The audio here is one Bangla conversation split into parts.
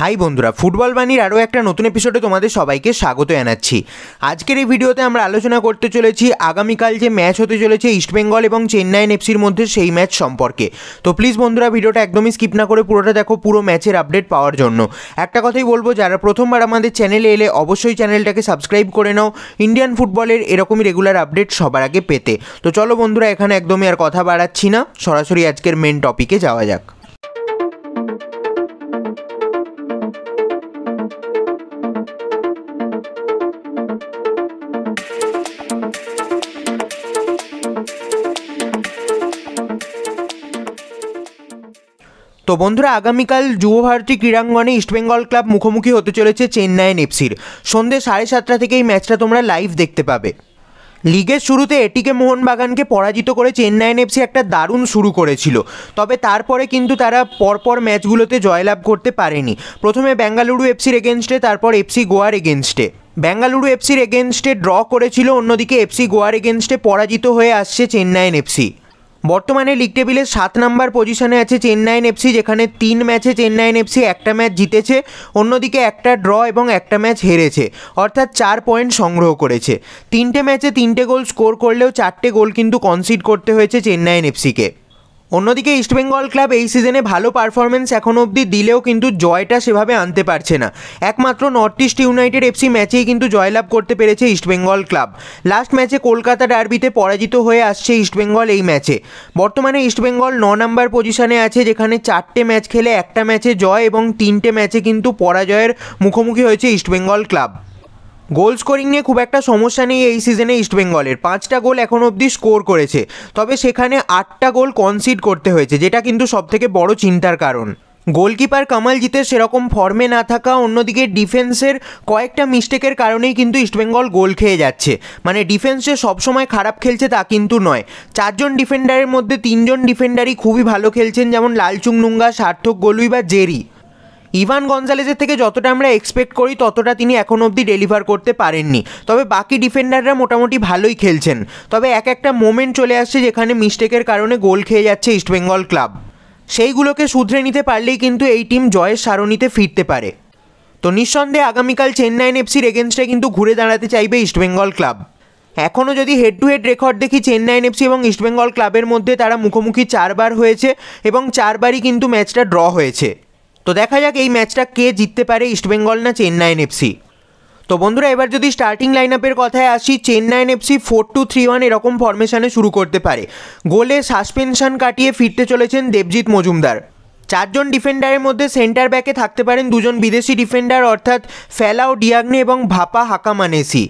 হাই বন্ধুরা ফুটবল বাণীর আরও একটা নতুন এপিসোডে তোমাদের সবাইকে স্বাগত জানাচ্ছি আজকের এই ভিডিওতে আমরা আলোচনা করতে চলেছি আগামীকাল যে ম্যাচ হতে চলেছে ইস্টবেঙ্গল এবং চেন্নাইন এফসির মধ্যে সেই ম্যাচ সম্পর্কে তো প্লিজ বন্ধুরা ভিডিওটা একদমই স্কিপ না করে পুরোটা দেখো পুরো ম্যাচের আপডেট পাওয়ার জন্য একটা কথাই বলবো যারা প্রথমবার আমাদের চ্যানেলে এলে অবশ্যই চ্যানেলটাকে সাবস্ক্রাইব করে নাও ইন্ডিয়ান ফুটবলের এরকমই রেগুলার আপডেট সবার আগে পেতে তো চলো বন্ধুরা এখানে একদমই আর কথা বাড়াচ্ছি না সরাসরি আজকের মেন টপিকে যাওয়া যাক তো বন্ধুরা আগামীকাল যুবভারতী ক্রীড়াঙ্গনে ইস্টবেঙ্গল ক্লাব মুখোমুখি হতে চলেছে চেন্নাইয়েন এফসির সন্ধ্যে সাড়ে সাতটা থেকে এই ম্যাচটা তোমরা লাইভ দেখতে পাবে লিগের শুরুতে এটিকে মোহনবাগানকে পরাজিত করে চেন্নাইন এফসি একটা দারুণ শুরু করেছিল তবে তারপরে কিন্তু তারা পরপর ম্যাচগুলোতে জয়লাভ করতে পারেনি প্রথমে বেঙ্গালুরু এফসির এগেনস্টে তারপর এফসি গোয়ার এগেনস্টে বেঙ্গালুরু এফসির এগেনস্টে ড্র করেছিল অন্যদিকে এফসি গোয়ার এগেনস্টে পরাজিত হয়ে আসছে চেন্নাইন এফসি বর্তমানে লিগ টেবিলে সাত নাম্বার পজিশনে আছে চেন্নাই এফসি যেখানে তিন ম্যাচে চেন্নাইন এফসি একটা ম্যাচ জিতেছে অন্যদিকে একটা ড্র এবং একটা ম্যাচ হেরেছে অর্থাৎ চার পয়েন্ট সংগ্রহ করেছে তিনটে ম্যাচে তিনটে গোল স্কোর করলেও চারটে গোল কিন্তু কনসিড করতে হয়েছে চেন্নাইন এফসিকে অন্যদিকে ইস্টবেঙ্গল ক্লাব এই সিজনে ভালো পারফরমেন্স এখনো অবধি দিলেও কিন্তু জয়টা সেভাবে আনতে পারছে না একমাত্র নর্থ ইস্ট ইউনাইটেড এফসি ম্যাচেই কিন্তু জয়লাভ করতে পেরেছে ইস্টবেঙ্গল ক্লাব লাস্ট ম্যাচে কলকাতা ডার্বিতে পরাজিত হয়ে আসছে ইস্টবেঙ্গল এই ম্যাচে বর্তমানে ইস্টবেঙ্গল ন নম্বর পজিশনে আছে যেখানে চারটে ম্যাচ খেলে একটা ম্যাচে জয় এবং তিনটে ম্যাচে কিন্তু পরাজয়ের মুখোমুখি হয়েছে ইস্টবেঙ্গল ক্লাব গোল স্কোরিং নিয়ে খুব একটা সমস্যা নেই এই সিজনে ইস্টবেঙ্গলের পাঁচটা গোল এখন অবধি স্কোর করেছে তবে সেখানে আটটা গোল কনসিড করতে হয়েছে যেটা কিন্তু সবথেকে বড় চিন্তার কারণ গোলকিপার জিতে সেরকম ফর্মে না থাকা অন্যদিকে ডিফেন্সের কয়েকটা মিস্টেকের কারণেই কিন্তু ইস্টবেঙ্গল গোল খেয়ে যাচ্ছে মানে ডিফেন্স যে সবসময় খারাপ খেলছে তা কিন্তু নয় চারজন ডিফেন্ডারের মধ্যে তিনজন ডিফেন্ডারই খুবই ভালো খেলছেন যেমন লালচুং নুঙ্গা সার্থক গোলুই বা জেরি ইভান গঞ্জালেজের থেকে যতটা আমরা এক্সপেক্ট করি ততটা তিনি এখন অবধি ডেলিভার করতে পারেননি তবে বাকি ডিফেন্ডাররা মোটামুটি ভালোই খেলছেন তবে এক একটা মোমেন্ট চলে আসছে যেখানে মিস্টেকের কারণে গোল খেয়ে যাচ্ছে ইস্টবেঙ্গল ক্লাব সেইগুলোকে শুধরে নিতে পারলেই কিন্তু এই টিম জয়ের সারণিতে ফিরতে পারে তো নিঃসন্দেহে আগামীকাল চেন্নাইন এফসির এগেনস্টে কিন্তু ঘুরে দাঁড়াতে চাইবে ইস্টবেঙ্গল ক্লাব এখনও যদি হেড টু হেড রেকর্ড দেখি চেন্নাইন এফসি এবং ইস্টবেঙ্গল ক্লাবের মধ্যে তারা মুখোমুখি চারবার হয়েছে এবং চারবারই কিন্তু ম্যাচটা ড্র হয়েছে তো দেখা যাক এই ম্যাচটা কে জিততে পারে ইস্টবেঙ্গল না চেন্নাইন এফসি তো বন্ধুরা এবার যদি স্টার্টিং লাইন আপের কথায় আসি Chennaiyin FC four two three one এরকম ফরমেশানে শুরু করতে পারে গোলে সাসপেনশন কাটিয়ে ফিরতে চলেছেন দেবজিৎ মজুমদার চারজন ডিফেন্ডারের মধ্যে সেন্টার ব্যাকে থাকতে পারেন দুজন বিদেশি ডিফেন্ডার অর্থাৎ ফেলাও ডিয়াগনে এবং ভাপা হাকামানেসি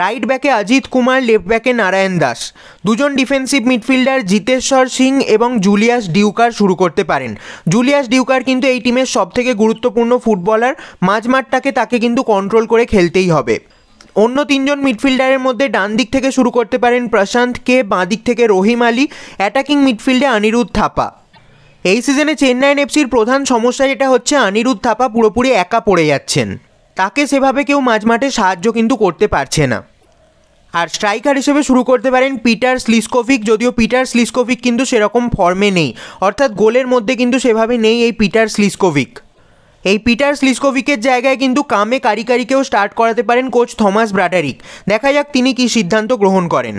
রাইট ব্যাকে অজিত কুমার লেফট ব্যাকে নারায়ণ দাস দুজন ডিফেন্সিভ মিডফিল্ডার জিতেশ্বর সিং এবং জুলিয়াস ডিউকার শুরু করতে পারেন জুলিয়াস ডিউকার কিন্তু এই টিমের সবথেকে গুরুত্বপূর্ণ ফুটবলার মাঝমাঠটাকে তাকে কিন্তু কন্ট্রোল করে খেলতেই হবে অন্য তিনজন মিডফিল্ডারের মধ্যে ডান দিক থেকে শুরু করতে পারেন প্রশান্ত কে বাঁ দিক থেকে রহিম আলী অ্যাটাকিং মিডফিল্ডে অনিরুদ্ধ থাপা এই সিজনে চেন্নাইন এফসির প্রধান সমস্যা যেটা হচ্ছে অনিরুদ্ধ থাপা পুরোপুরি একা পড়ে যাচ্ছেন তাকে সেভাবে কেউ মাঝ মাঠে সাহায্য কিন্তু করতে পারছে না আর স্ট্রাইকার হিসেবে শুরু করতে পারেন পিটার স্লিসকোভিক যদিও পিটার স্লিসকোভিক কিন্তু সেরকম ফর্মে নেই অর্থাৎ গোলের মধ্যে কিন্তু সেভাবে নেই এই পিটার স্লিসকোভিক এই পিটার স্লিসকোভিকের জায়গায় কিন্তু কামে কারিকারিকেও স্টার্ট করাতে পারেন কোচ থমাস ব্রাটারিক দেখা যাক তিনি কি সিদ্ধান্ত গ্রহণ করেন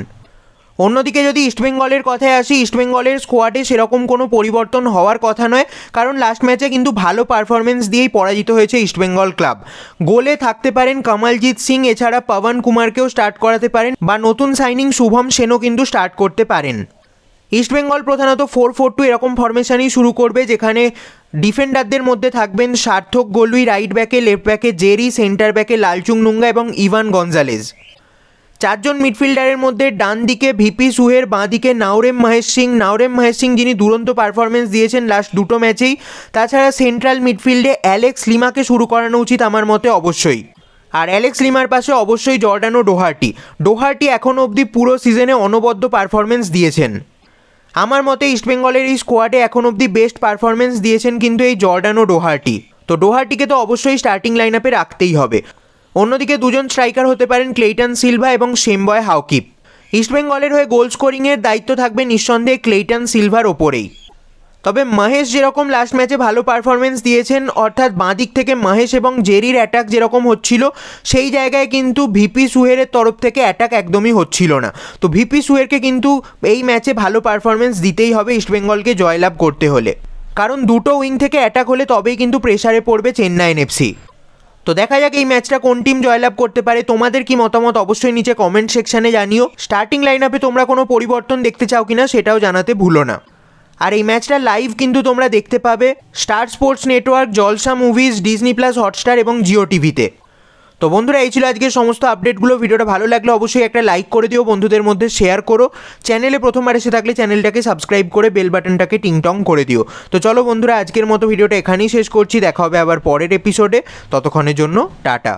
অন্যদিকে যদি ইস্টবেঙ্গলের কথায় আসি ইস্টবেঙ্গলের স্কোয়াডে সেরকম কোনো পরিবর্তন হওয়ার কথা নয় কারণ লাস্ট ম্যাচে কিন্তু ভালো পারফরমেন্স দিয়েই পরাজিত হয়েছে ইস্টবেঙ্গল ক্লাব গোলে থাকতে পারেন কমলজিৎ সিং এছাড়া পবন কুমারকেও স্টার্ট করাতে পারেন বা নতুন সাইনিং শুভম সেনও কিন্তু স্টার্ট করতে পারেন ইস্টবেঙ্গল প্রধানত ফোর ফোর টু এরকম ফরমেশানই শুরু করবে যেখানে ডিফেন্ডারদের মধ্যে থাকবেন সার্থক গোলুই রাইট ব্যাকে লেফট ব্যাকে জেরি সেন্টার ব্যাকে লালচুং নুঙ্গা এবং ইভান গঞ্জালেজ চারজন মিডফিল্ডারের মধ্যে ডান দিকে ভিপি সুহের বাঁ দিকে নাওরেম মহেশ সিং নাওরেম মহেশ সিং যিনি দুরন্ত পারফরমেন্স দিয়েছেন লাস্ট দুটো ম্যাচেই তাছাড়া সেন্ট্রাল মিডফিল্ডে অ্যালেক্স লিমাকে শুরু করানো উচিত আমার মতে অবশ্যই আর অ্যালেক্স লিমার পাশে অবশ্যই জর্ডানো ডোহার্টি ডোহার্টি এখনও অবধি পুরো সিজনে অনবদ্য পারফরমেন্স দিয়েছেন আমার মতে ইস্টবেঙ্গলের এই স্কোয়াডে এখন অবধি বেস্ট পারফরমেন্স দিয়েছেন কিন্তু এই জর্ডানো ডোহার্টি তো ডোহার্টিকে তো অবশ্যই স্টার্টিং লাইন আপে রাখতেই হবে অন্যদিকে দুজন স্ট্রাইকার হতে পারেন ক্লেইটন সিলভা এবং সেমবয় হাউকিপ ইস্টবেঙ্গলের হয়ে গোল স্কোরিংয়ের দায়িত্ব থাকবে নিঃসন্দেহে ক্লেইটন সিলভার ওপরেই তবে মহেশ যেরকম লাস্ট ম্যাচে ভালো পারফরমেন্স দিয়েছেন অর্থাৎ বাঁ দিক থেকে মহেশ এবং জেরির অ্যাটাক যেরকম হচ্ছিল সেই জায়গায় কিন্তু ভিপি সুহেরের তরফ থেকে অ্যাটাক একদমই হচ্ছিল না তো ভিপি সুহেরকে কিন্তু এই ম্যাচে ভালো পারফরমেন্স দিতেই হবে ইস্টবেঙ্গলকে জয়লাভ করতে হলে কারণ দুটো উইং থেকে অ্যাটাক হলে তবেই কিন্তু প্রেশারে পড়বে চেন্নাই এনএফসি তো দেখা যাক এই ম্যাচটা কোন টিম জয়লাভ করতে পারে তোমাদের কি মতামত অবশ্যই নিচে কমেন্ট সেকশানে জানিও স্টার্টিং লাইন আপে তোমরা কোনো পরিবর্তন দেখতে চাও কিনা সেটাও জানাতে ভুলো না আর এই ম্যাচটা লাইভ কিন্তু তোমরা দেখতে পাবে Star Sports network Jalsha Movies Disney plus Hotstar এবং জিও টিভিতে তো বন্ধুরা এই ছিল আজকের সমস্ত আপডেটগুলো ভিডিওটা ভালো লাগলে অবশ্যই একটা লাইক করে দিও বন্ধুদের মধ্যে শেয়ার করো চ্যানেলে প্রথমবার এসে থাকলে চ্যানেলটাকে সাবস্ক্রাইব করে বেল বাটনটাকে টিংটং করে দিও তো চলো বন্ধুরা আজকের মতো ভিডিওটা এখানেই শেষ করছি দেখা হবে আবার পরের এপিসোডে ততক্ষণের জন্য টাটা